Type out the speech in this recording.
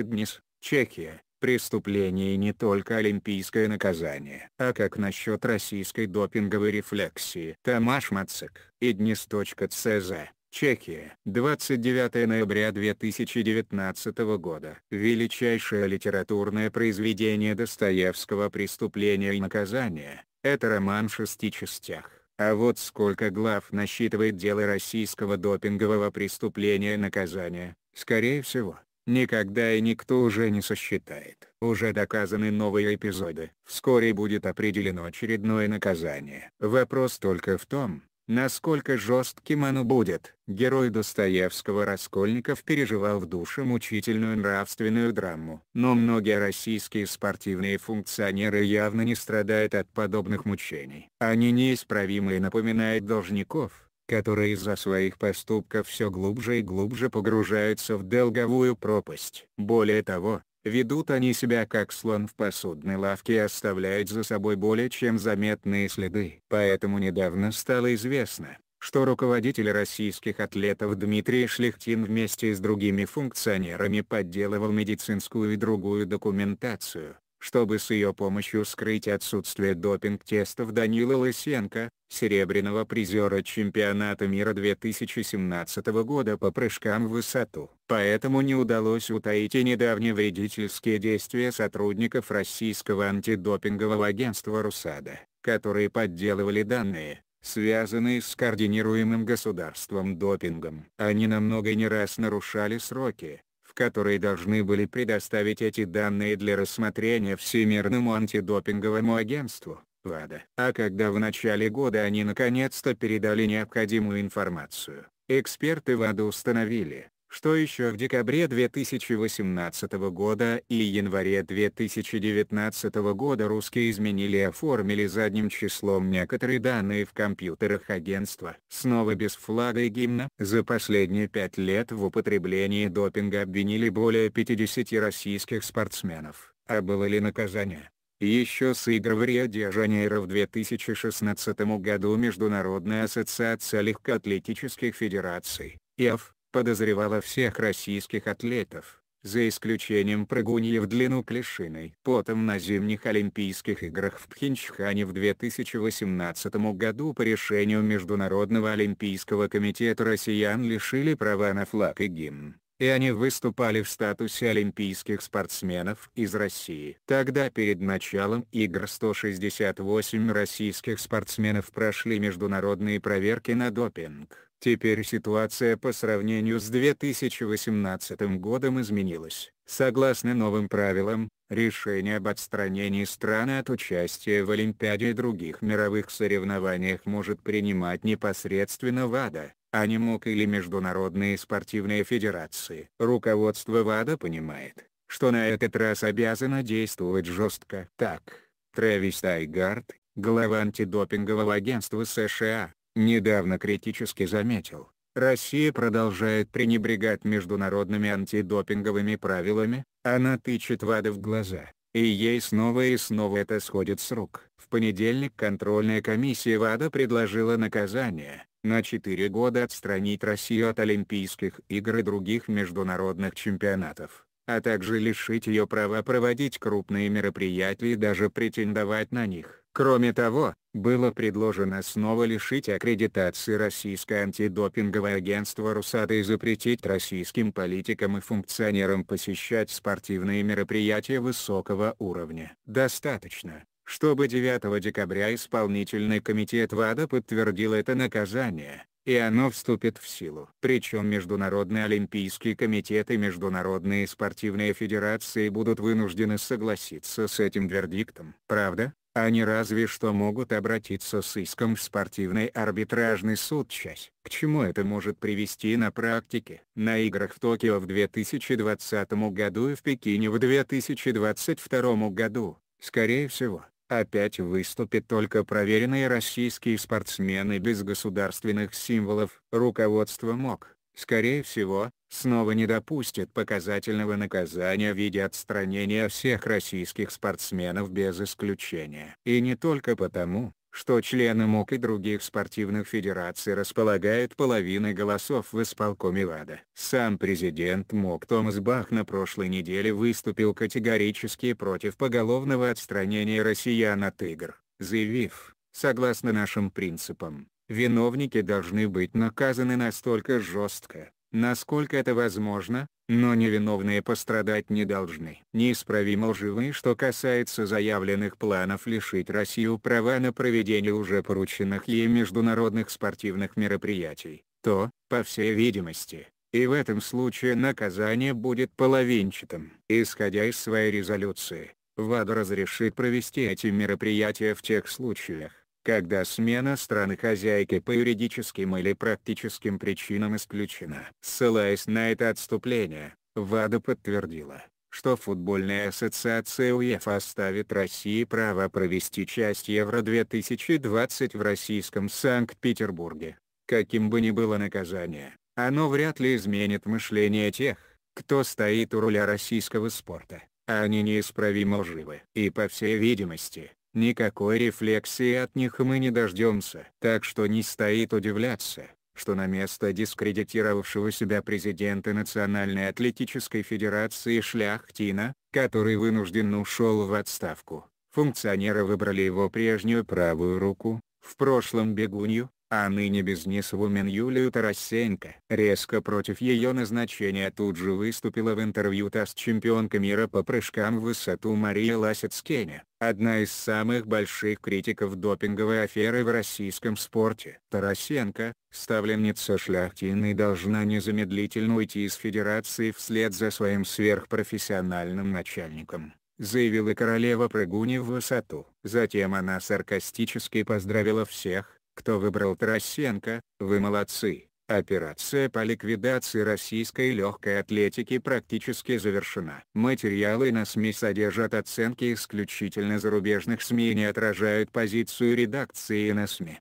Игнис, Чехия, преступление и не только олимпийское наказание. А как насчет российской допинговой рефлексии? Тамаш Мацек, Игнис.цз, Чехия, 29 ноября 2019 года. Величайшее литературное произведение Достоевского «Преступление и наказание» — это роман в шести частях. А вот сколько глав насчитывает дело российского допингового преступления и наказания, скорее всего, никогда и никто уже не сосчитает. Уже доказаны новые эпизоды. Вскоре будет определено очередное наказание. Вопрос только в том, насколько жестким оно будет. Герой Достоевского Раскольников переживал в душе мучительную нравственную драму. Но многие российские спортивные функционеры явно не страдают от подобных мучений. Они неисправимые напоминают должников, которые из-за своих поступков все глубже и глубже погружаются в долговую пропасть. Более того, ведут они себя как слон в посудной лавке и оставляют за собой более чем заметные следы. Поэтому недавно стало известно, что руководитель российских атлетов Дмитрий Шлихтин вместе с другими функционерами подделывал медицинскую и другую документацию, чтобы с ее помощью скрыть отсутствие допинг-тестов Данила Лысенко, серебряного призера чемпионата мира 2017 года по прыжкам в высоту. Поэтому не удалось утаить и недавние вредительские действия сотрудников российского антидопингового агентства «Русада», которые подделывали данные, связанные с координируемым государством допингом. Они намного не раз нарушали сроки, которые должны были предоставить эти данные для рассмотрения Всемирному антидопинговому агентству, ВАДА. А когда в начале года они наконец-то передали необходимую информацию, эксперты ВАДА установили, что еще в декабре 2018 года и январе 2019 года русские изменили и оформили задним числом некоторые данные в компьютерах агентства. Снова без флага и гимна. За последние пять лет в употреблении допинга обвинили более 50 российских спортсменов. А было ли наказание? Еще с игр в Рио-де-Жанейро в 2016 году Международная ассоциация легкоатлетических федераций, ИАФ, подозревала всех российских атлетов, за исключением прыгуньи в длину клешиной. Потом на зимних Олимпийских играх в Пхенчхане в 2018 году по решению Международного Олимпийского комитета россиян лишили права на флаг и гимн и они выступали в статусе олимпийских спортсменов из России. Тогда перед началом игр 168 российских спортсменов прошли международные проверки на допинг. Теперь ситуация по сравнению с 2018 годом изменилась. Согласно новым правилам, решение об отстранении страны от участия в Олимпиаде и других мировых соревнованиях может принимать непосредственно ВАДА, а не МОК или Международные спортивные федерации. Руководство ВАДА понимает, что на этот раз обязано действовать жестко. Так, Трэвис Тайгард, глава антидопингового агентства США, недавно критически заметил, Россия продолжает пренебрегать международными антидопинговыми правилами, она тычет ВАДА в глаза, и ей снова и снова это сходит с рук. В понедельник контрольная комиссия ВАДА предложила наказание, на 4 года отстранить Россию от Олимпийских игр и других международных чемпионатов, а также лишить ее права проводить крупные мероприятия и даже претендовать на них. Кроме того, было предложено снова лишить аккредитации Российское антидопинговое агентство «РУСАДА» и запретить российским политикам и функционерам посещать спортивные мероприятия высокого уровня. Достаточно, чтобы 9 декабря исполнительный комитет ВАДА подтвердил это наказание, и оно вступит в силу. Причем Международный Олимпийский комитет и Международные спортивные федерации будут вынуждены согласиться с этим вердиктом. Правда, они разве что могут обратиться с иском в спортивный арбитражный суд часть. К чему это может привести на практике? На играх в Токио в 2020 году и в Пекине в 2022 году, скорее всего, опять выступят только проверенные российские спортсмены без государственных символов. Руководство МОК скорее всего, снова не допустит показательного наказания в виде отстранения всех российских спортсменов без исключения. И не только потому, что члены МОК и других спортивных федераций располагают половиной голосов в исполкоме ВАДА. Сам президент МОК Томас Бах на прошлой неделе выступил категорически против поголовного отстранения россиян от игр, заявив, согласно нашим принципам, виновники должны быть наказаны настолько жестко, насколько это возможно, но невиновные пострадать не должны. Неисправимо лживы что касается заявленных планов лишить Россию права на проведение уже порученных ей международных спортивных мероприятий, то, по всей видимости, и в этом случае наказание будет половинчатым. Исходя из своей резолюции, вад разрешит провести эти мероприятия в тех случаях, когда смена страны хозяйки по юридическим или практическим причинам исключена. Ссылаясь на это отступление, ВАДА подтвердила, что футбольная ассоциация УЕФА оставит России право провести часть Евро-2020 в российском Санкт-Петербурге. Каким бы ни было наказание, оно вряд ли изменит мышление тех, кто стоит у руля российского спорта. Они неисправимо живы И по всей видимости, Никакой рефлексии от них мы не дождемся. Так что не стоит удивляться, что на место дискредитировавшего себя президента Национальной Атлетической Федерации Шляхтина, который вынужден ушел в отставку, функционеры выбрали его прежнюю правую руку, в прошлом бегунью, а ныне бизнесвумен Юлию Тарасенко. Резко против ее назначения тут же выступила в интервью ТАСС чемпионка мира по прыжкам в высоту Мария Ласецкеня, одна из самых больших критиков допинговой аферы в российском спорте. Тарасенко, ставленница Шляхтиной должна незамедлительно уйти из федерации вслед за своим сверхпрофессиональным начальником заявила королева прыгуни в высоту. Затем она саркастически поздравила всех, кто выбрал Тарасенко, вы молодцы. Операция по ликвидации российской легкой атлетики практически завершена. Материалы на СМИ содержат оценки исключительно зарубежных СМИ и не отражают позицию редакции на СМИ.